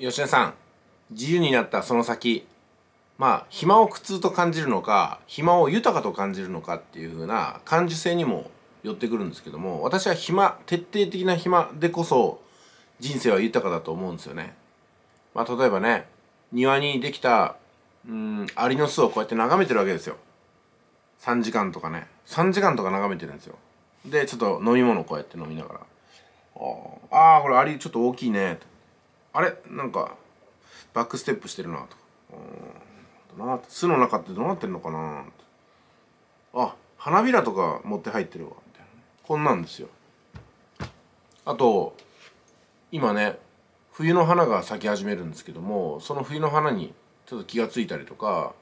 吉田さん自由になったその先まあ暇を苦痛と感じるのか暇を豊かと感じるのかっていう風な感受性にも寄ってくるんですけども私は暇徹底的な暇でこそ人生は豊かだと思うんですよね。まあ、例えばね庭にできたうんアリの巣をこうやって眺めてるわけですよ。3時間とかね3時間とか眺めてるんですよ。でちょっと飲み物こうやって飲みながら「ああこれアリちょっと大きいね」と。あれなんかバックステップしてるなとかうんな巣の中ってどうなってんのかなあ花びらとか持って入ってるわみたいな、こんなんですよあと今ね冬の花が咲き始めるんですけどもその冬の花にちょっと気が付いたりとか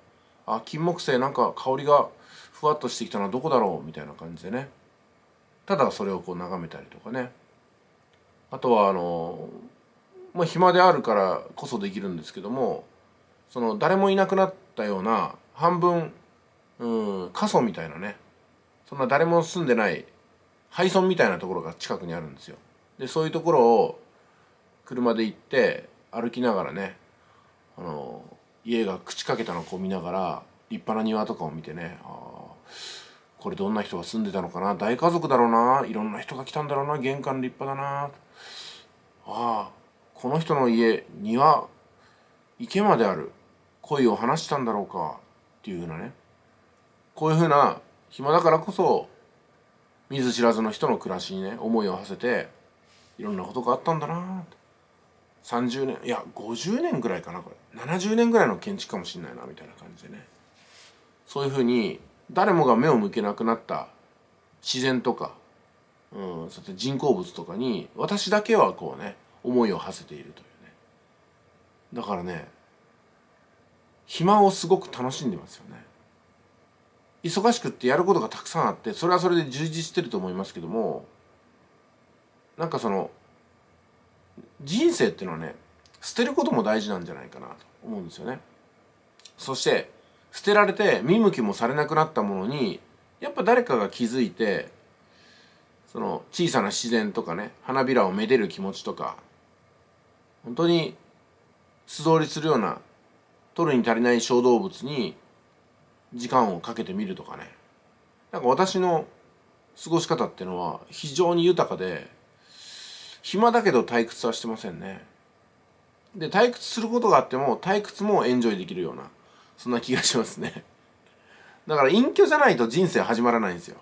あ金木犀なんか香りがふわっとしてきたのはどこだろうみたいな感じでねただそれをこう眺めたりとかねあとはあのまあ、暇であるからこそできるんですけどもその誰もいなくなったような半分うん過疎みたいなねそんな誰も住んでない廃村みたいなところが近くにあるんですよ。でそういうところを車で行って歩きながらねあの家が朽ちかけたのを見ながら立派な庭とかを見てねあこれどんな人が住んでたのかな大家族だろうないろんな人が来たんだろうな玄関立派だなああこの人の家庭池まである恋を話したんだろうかっていうふうなねこういうふうな暇だからこそ見ず知らずの人の暮らしにね思いを馳せていろんなことがあったんだな30年いや50年ぐらいかなこれ70年ぐらいの建築かもしんないなみたいな感じでねそういうふうに誰もが目を向けなくなった自然とか、うん、そして人工物とかに私だけはこうね思いを馳せているというねだからね暇をすごく楽しんでますよね忙しくってやることがたくさんあってそれはそれで充実してると思いますけどもなんかその人生っていうのはね捨てることも大事なんじゃないかなと思うんですよねそして捨てられて見向きもされなくなったものにやっぱ誰かが気づいてその小さな自然とかね花びらをめでる気持ちとか本当に素通りするような取るに足りない小動物に時間をかけてみるとかねなんか私の過ごし方っていうのは非常に豊かで暇だけど退屈はしてませんねで退屈することがあっても退屈もエンジョイできるようなそんな気がしますね だから隠居じゃないと人生始まらないんですよ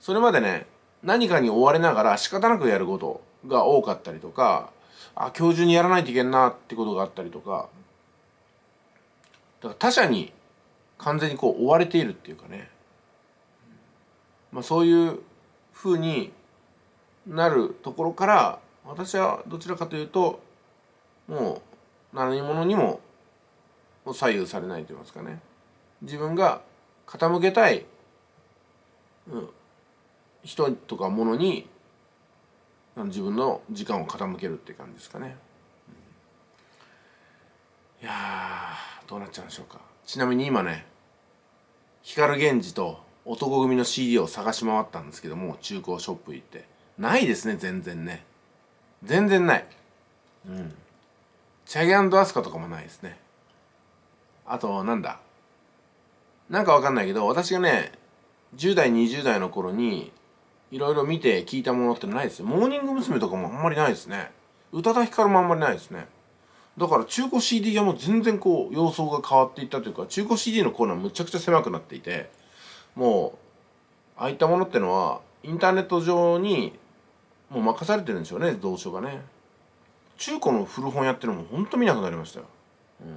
それまでね何かに追われながら仕方なくやることが多かったりとかあ今日中にやらないといけんなってことがあったりとかだから他者に完全にこう追われているっていうかね、まあ、そういうふうになるところから私はどちらかというともう何者にも左右されないと言いますかね自分が傾けたい、うん、人とかものに自分の時間を傾けるって感じですかね、うん、いやどうなっちゃうんでしょうかちなみに今ね光源氏と男組の CD を探し回ったんですけども中古ショップ行ってないですね全然ね全然ないうんチャギアスカとかもないですねあとなんだなんかわかんないけど私がね10代20代の頃にいろいろ見て聞いたものってないですモーニング娘。とかもあんまりないですね宇多田ヒカルもあんまりないですねだから中古 CD 屋も全然こう様相が変わっていったというか中古 CD のコーナーむちゃくちゃ狭くなっていてもうああいったものってのはインターネット上にもう任されてるんでしょうね蔵書がね中古の古本屋ってのもほんと見なくなりましたよ、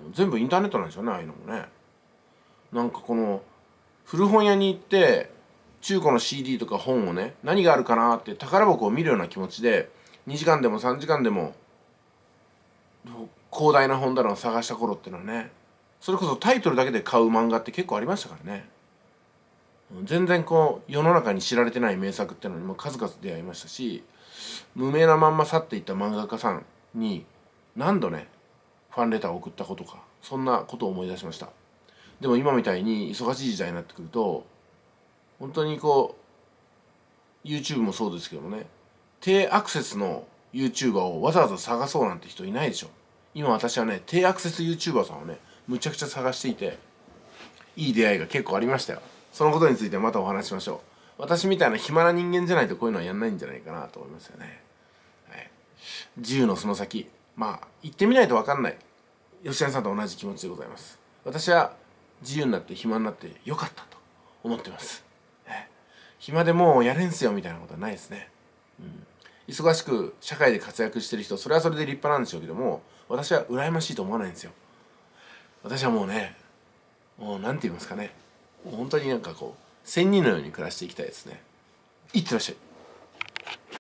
うん、全部インターネットなんでしょうねああいうのもねなんかこの古本屋に行って中古の CD とか本をね何があるかなって宝箱を見るような気持ちで2時間でも3時間でも広大な本棚を探した頃っていうのはねそれこそタイトルだけで買う漫画って結構ありましたからね全然こう世の中に知られてない名作っていうのにも数々出会いましたし無名なまんま去っていった漫画家さんに何度ねファンレターを送ったことかそんなことを思い出しましたでも今みたいに忙しい時代になってくると本当にこう YouTube もそうですけどもね低アクセスの YouTuber をわざわざ探そうなんて人いないでしょ今私はね低アクセス YouTuber さんをねむちゃくちゃ探していていい出会いが結構ありましたよそのことについてまたお話しましょう私みたいな暇な人間じゃないとこういうのはやんないんじゃないかなと思いますよね、はい、自由のその先まあ行ってみないと分かんない吉谷さんと同じ気持ちでございます私は自由になって暇になってよかったと思ってます暇でもうやれんすよみたいなことはないですね、うん、忙しく社会で活躍してる人それはそれで立派なんでしょうけども私は羨ましいと思わないんですよ私はもうねもう何て言いますかね本当になんかこう仙人のように暮らしていきたいですねいってらっしゃい